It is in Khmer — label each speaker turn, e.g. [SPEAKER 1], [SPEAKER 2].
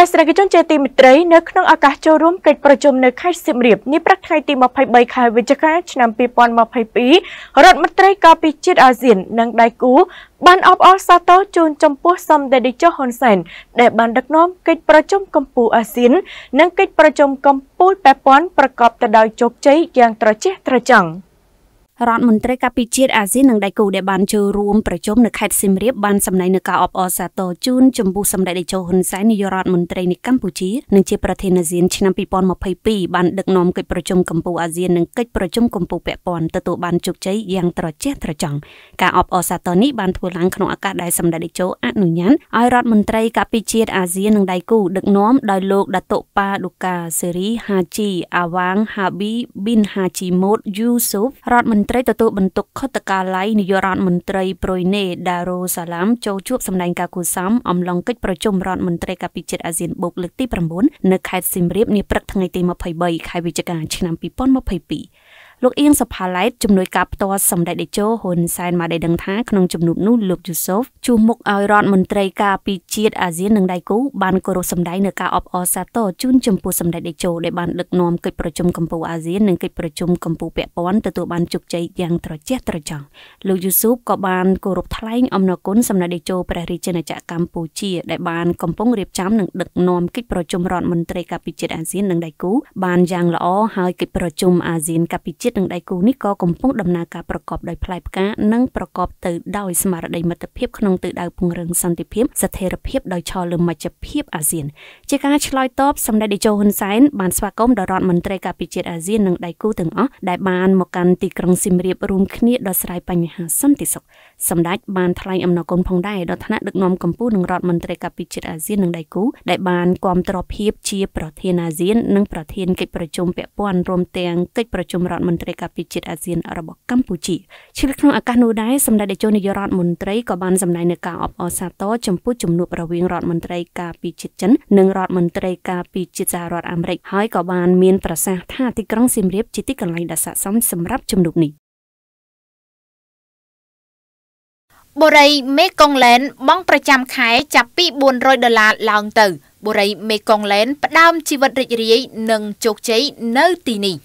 [SPEAKER 1] ទេសនិកជនជាទីមេត្រីនៅក្នុងឱកាសចូលរួមកិច្ចប្រជុំនៅខេត្តសៀមរាបនាព្រឹកថ្ងៃទី23ខែវិច្ឆិកាឆ្នាំ2022រដ្ឋមន្ត្រីការពារជាតិអាស៊ាននិងដៃគូបានអបអរសាទរជូនចំពោះសម្ដេចតេជោហ៊ុនសែនដែលបានដឹកនាំកិច្ចប្រជុំកម្ពុជាអាស៊ាននិងកិច្ចប្រជុំកម្ពុជាពាក់ព័ន្ធប្រកបទៅដោយជោគជ័យយ៉ាងត្រចះត្រចង់។រដ្ឋមន្ត្រីកាពីជាតិអាស៊ីនិងដៃគូដែលបានចូលរួ
[SPEAKER 2] មប្រជុំនៅខេត្តសៀមរាបបានសម្ដែងនូវការអបអរសាទរជូនចម្ពោះសម្ដេចតេជោហ៊ុនសែននាយករដ្ឋមន្ត្រីនៃកម្ពុជានិងជាប្រធានអាស៊ានឆ្នាំ2022បានដឹកនាំកិច្ចប្រជុំកម្ពុជាអាស៊ាននិងកិច្ចប្រជុំកម្ពុជាពាក់ព័ន្ធទទួលបានជោគជ័យយ៉ាងត្រចះត្រចង់ការអបអរសាទរនេះបានធ្វើឡើងក្នុងឱកាសដែលសម្ដេចតេជោអនុញ្ញាតឲ្យរដ្ឋមន្ត្រីកាពីជាតិអាស៊ាននិងដៃគូដឹកនាំដោយលោកដាតុប៉ាឌូកាសេរីហាជីអាវ៉ាងហាប៊ីប៊ីនហាជីម៉ូតយូស៊ូបរដ្ឋមន្ន្ត្រីទទួលបន្ទុកខុទ្ទកាល័យនាយករដ្ឋមន្ត្រីប្រុយណេដារូសាឡាមចូលជួបសម្ដែងការគូសំអំឡុងកិច្ចប្រជុំរដ្ឋមន្ត្រីការពិជិតអាស៊ានបូកលើកទី9នៅខេត្តសៀមរាបនាព្រឹកថ្ងៃទី23ខែវិច្ឆិកាឆ្នាំ2022លោកអៀងសុផាឡៃតជំនួយការផ្ទាល់សម្ដេចតេជោហ៊ុនសែនម៉ាដេដឹងថាក្នុងជំនួបនោះលោកយូសូហ្វជួសមុខឲ្យរដ្ឋមន្ត្រីការពីជាតិអាស៊ាននិងដៃគូបានគោរពសម្ដែងនៅការអបអរសាទរជូនចំពោះសម្ដេចតេជោដែលបានដឹកនាំកិច្ចប្រជុំកម្ពុជាអាស៊ាននិងកិច្ចប្រជុំកម្ពុជាពាក់ព័ន្ធទទួលបានជោគជ័យយ៉ាងត្រចះត្រចង់លោកយូសូហ្វក៏បានគោរពថ្លែងអំណរគុណសម្ដេចតេជោព្រះរាជាណាចក្រកម្ពុជាដែលបានកំពុងរៀបចំនិងដឹកនាំកិច្ចប្រជុំរដ្ឋមន្ត្រីការពីជាតិអាស៊ាននិងដៃគូបានយ៉ាងល្អហើយកិច្ចប្រជុំអាស៊ានការពីជាតិជាតិនិងដៃគូនេះក៏កំពុងដំណើរការប្រកបដោយផ្លែផ្កា និងប្រកបទៅដោយស្មារតីមិត្តភាពក្នុងទិដៅពង្រឹងសន្តិភាពស្ថិរភាពដោយឈលលើមជ្ឈភាពអាស៊ានជាការឆ្លើយតបសម្ដេចតេជោហ៊ុនសែនបានស្វាគមន៍ដល់រដ្ឋមន្ត្រីការពារជាតិអាស៊ាននិងដៃគូទាំងអស់ដែលបានមកកាន់ទីក្រុងសៀមរាបរួមគ្នាដោះស្រាយបញ្ហាសន្តិសុខសម្ដេចបានថ្លែងអំណរគុណផងដែរដល់ថ្នាក់ដឹកនាំកម្ពុជានិងរដ្ឋមន្ត្រីការពារជាតិអាស៊ាននិងដៃគូដែលបានគាំទ្រភាព ជាប្រធានអាស៊ាននិងប្រធានកិច្ចប្រជុំពាក់ព័ន្ធរួមទាំងកិច្ចប្រជុំរដ្ឋមន្ន្ត្រីការពារជាតិអាស៊ានរបស់កម្ពុជាឈានក្នុងឱកាសនោះដែរសម្ដេចតេជោនាយករដ្ឋមន្ត្រីក៏បានសម្ដែងនូវការអបអរសាទរចំពោះជំនួបរវាងរដ្ឋមន្ត្រីការពារជាតិចិននិងរដ្ឋមន្ត្រីការពារជាតិសហរដ្ឋអាមេរិកហើយក៏បានមានប្រសាសន៍ថាទីក្រុងសៀមរាបជាទីកន្លែងដ៏ស័ក្តិសមសម្រាប់ជំនួបនេះបុរីមេកុងឡែន បង់ប្រចាំខែចាប់ពី400ដុល្លារឡើងទៅបុរីមេកុងឡែន ផ្ដើមជីវិតរីករាយនិងជោគជ័យនៅទីនេះ